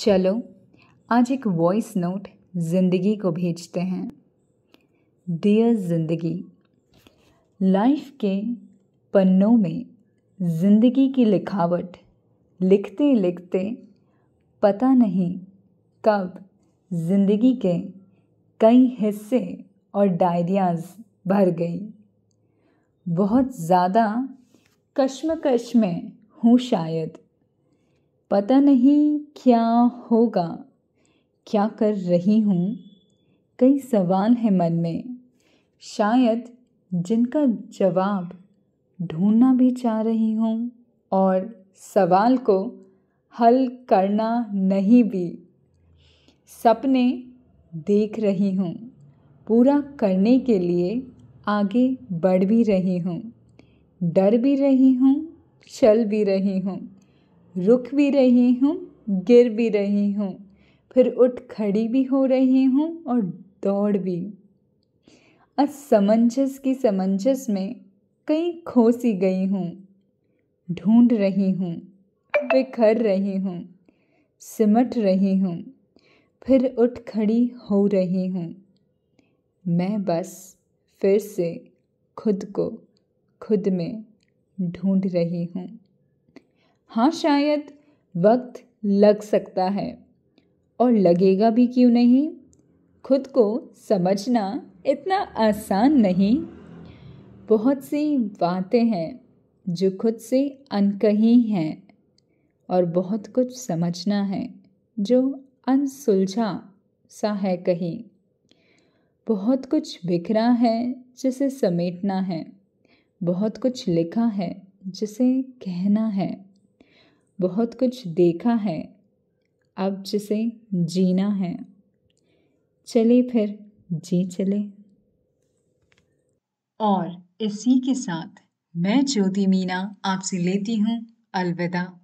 चलो आज एक वॉइस नोट जिंदगी को भेजते हैं डियर जिंदगी लाइफ के पन्नों में जिंदगी की लिखावट लिखते लिखते पता नहीं कब जिंदगी के कई हिस्से और डायरियाज भर गई बहुत ज़्यादा कश्मकश में हूँ शायद पता नहीं क्या होगा क्या कर रही हूँ कई सवाल हैं मन में शायद जिनका जवाब ढूंढना भी चाह रही हूँ और सवाल को हल करना नहीं भी सपने देख रही हूँ पूरा करने के लिए आगे बढ़ भी रही हूँ डर भी रही हूँ चल भी रही हूँ रुक भी रही हूँ गिर भी रही हूँ फिर उठ खड़ी भी हो रही हूँ और दौड़ भी असमंजस की समंजस में कहीं खो सी गई हूँ ढूंढ रही हूँ बिखर रही हूँ सिमट रही हूँ फिर उठ खड़ी हो रही हूँ मैं बस फिर से खुद को खुद में ढूंढ रही हूँ हाँ शायद वक्त लग सकता है और लगेगा भी क्यों नहीं खुद को समझना इतना आसान नहीं बहुत सी बातें हैं जो खुद से अनकही हैं और बहुत कुछ समझना है जो अनसुलझा सा है कहीं बहुत कुछ बिखरा है जिसे समेटना है बहुत कुछ लिखा है जिसे कहना है बहुत कुछ देखा है अब जिसे जीना है चले फिर जी चले और इसी के साथ मैं ज्योति मीना आपसे लेती हूँ अलविदा